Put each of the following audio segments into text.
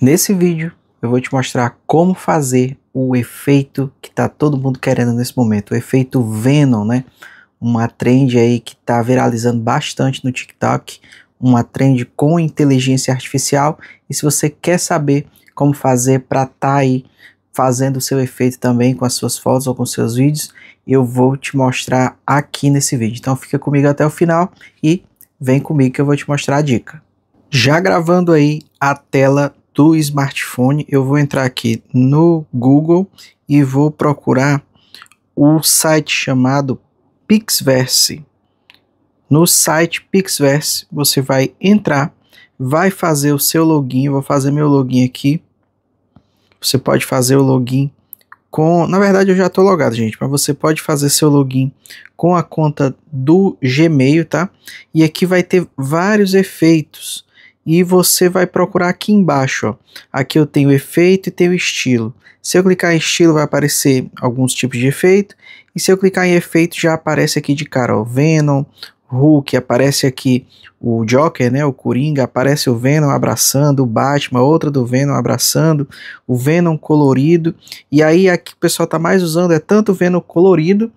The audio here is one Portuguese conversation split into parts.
Nesse vídeo eu vou te mostrar como fazer o efeito que está todo mundo querendo nesse momento, o efeito Venom, né? Uma trend aí que está viralizando bastante no TikTok, uma trend com inteligência artificial. E se você quer saber como fazer para estar tá aí fazendo o seu efeito também com as suas fotos ou com seus vídeos, eu vou te mostrar aqui nesse vídeo. Então fica comigo até o final e vem comigo que eu vou te mostrar a dica. Já gravando aí a tela do smartphone, eu vou entrar aqui no Google e vou procurar o site chamado Pixverse. No site Pixverse, você vai entrar, vai fazer o seu login, eu vou fazer meu login aqui. Você pode fazer o login com, na verdade eu já estou logado, gente, mas você pode fazer seu login com a conta do Gmail, tá? E aqui vai ter vários efeitos e você vai procurar aqui embaixo. Ó. Aqui eu tenho efeito e tenho estilo. Se eu clicar em estilo vai aparecer alguns tipos de efeito e se eu clicar em efeito já aparece aqui de cara, Venom, Hulk, aparece aqui o Joker, né, o Coringa, aparece o Venom abraçando, o Batman, outra do Venom abraçando, o Venom colorido. E aí aqui o pessoal está mais usando é tanto o Venom colorido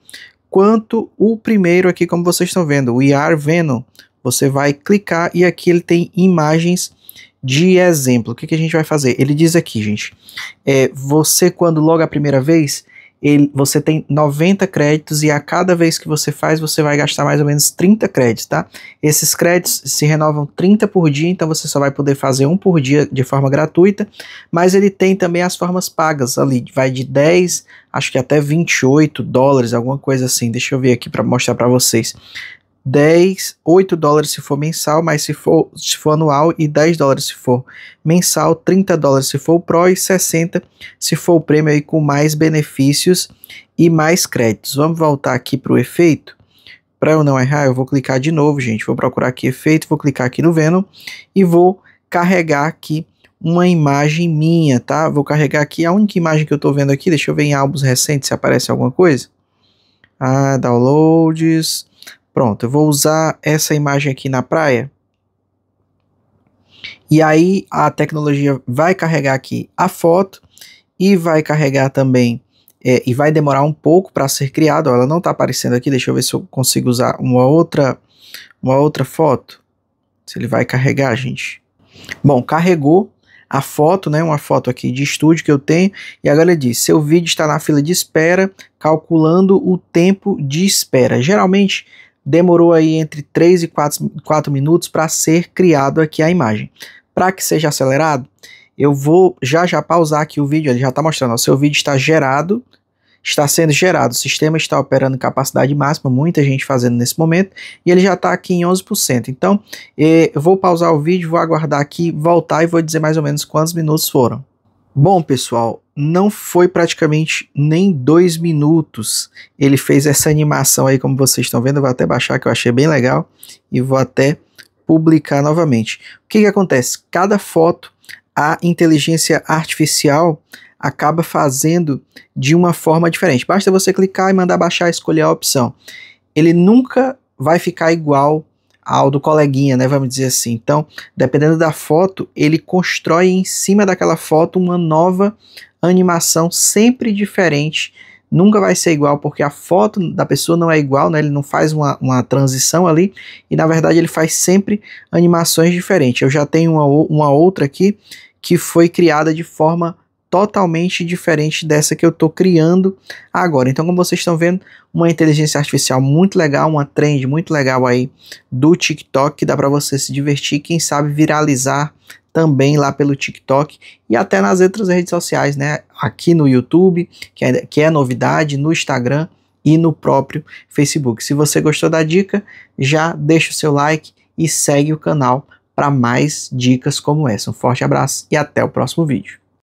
quanto o primeiro aqui, como vocês estão vendo, o IR Venom, você vai clicar e aqui ele tem imagens de exemplo. O que, que a gente vai fazer? Ele diz aqui, gente, é, você quando logo a primeira vez, ele, você tem 90 créditos e a cada vez que você faz, você vai gastar mais ou menos 30 créditos, tá? Esses créditos se renovam 30 por dia, então você só vai poder fazer um por dia de forma gratuita, mas ele tem também as formas pagas ali, vai de 10, acho que até 28 dólares, alguma coisa assim. Deixa eu ver aqui para mostrar para vocês. 10, 8 dólares se for mensal, mas se for, se for anual, e 10 dólares se for mensal, 30 dólares se for o Pro e 60 se for o prêmio aí com mais benefícios e mais créditos. Vamos voltar aqui para o efeito. Para eu não errar, eu vou clicar de novo, gente. Vou procurar aqui efeito, vou clicar aqui no Venom e vou carregar aqui uma imagem minha, tá? Vou carregar aqui a única imagem que eu estou vendo aqui. Deixa eu ver em álbuns recentes se aparece alguma coisa. Ah, downloads. Pronto, eu vou usar essa imagem aqui na praia. E aí a tecnologia vai carregar aqui a foto e vai carregar também é, e vai demorar um pouco para ser criado. Ó, ela não está aparecendo aqui. Deixa eu ver se eu consigo usar uma outra uma outra foto. Se ele vai carregar, gente. Bom, carregou a foto, né? Uma foto aqui de estúdio que eu tenho. E agora ele diz: seu vídeo está na fila de espera, calculando o tempo de espera. Geralmente demorou aí entre 3 e 4, 4 minutos para ser criado aqui a imagem. Para que seja acelerado, eu vou já já pausar aqui o vídeo, ele já está mostrando, o seu vídeo está gerado, está sendo gerado, o sistema está operando em capacidade máxima, muita gente fazendo nesse momento, e ele já está aqui em 11%. Então, eu vou pausar o vídeo, vou aguardar aqui, voltar e vou dizer mais ou menos quantos minutos foram. Bom, pessoal, não foi praticamente nem dois minutos. Ele fez essa animação aí, como vocês estão vendo. Eu vou até baixar, que eu achei bem legal. E vou até publicar novamente. O que, que acontece? Cada foto, a inteligência artificial acaba fazendo de uma forma diferente. Basta você clicar e mandar baixar, escolher a opção. Ele nunca vai ficar igual ao do coleguinha, né? Vamos dizer assim. Então, dependendo da foto, ele constrói em cima daquela foto uma nova animação sempre diferente. Nunca vai ser igual, porque a foto da pessoa não é igual, né? Ele não faz uma, uma transição ali. E na verdade ele faz sempre animações diferentes. Eu já tenho uma, uma outra aqui que foi criada de forma totalmente diferente dessa que eu estou criando agora. Então, como vocês estão vendo, uma inteligência artificial muito legal, uma trend muito legal aí do TikTok que dá para você se divertir, quem sabe viralizar também lá pelo TikTok e até nas outras redes sociais, né? Aqui no YouTube, que é, que é novidade, no Instagram e no próprio Facebook. Se você gostou da dica, já deixa o seu like e segue o canal para mais dicas como essa. Um forte abraço e até o próximo vídeo.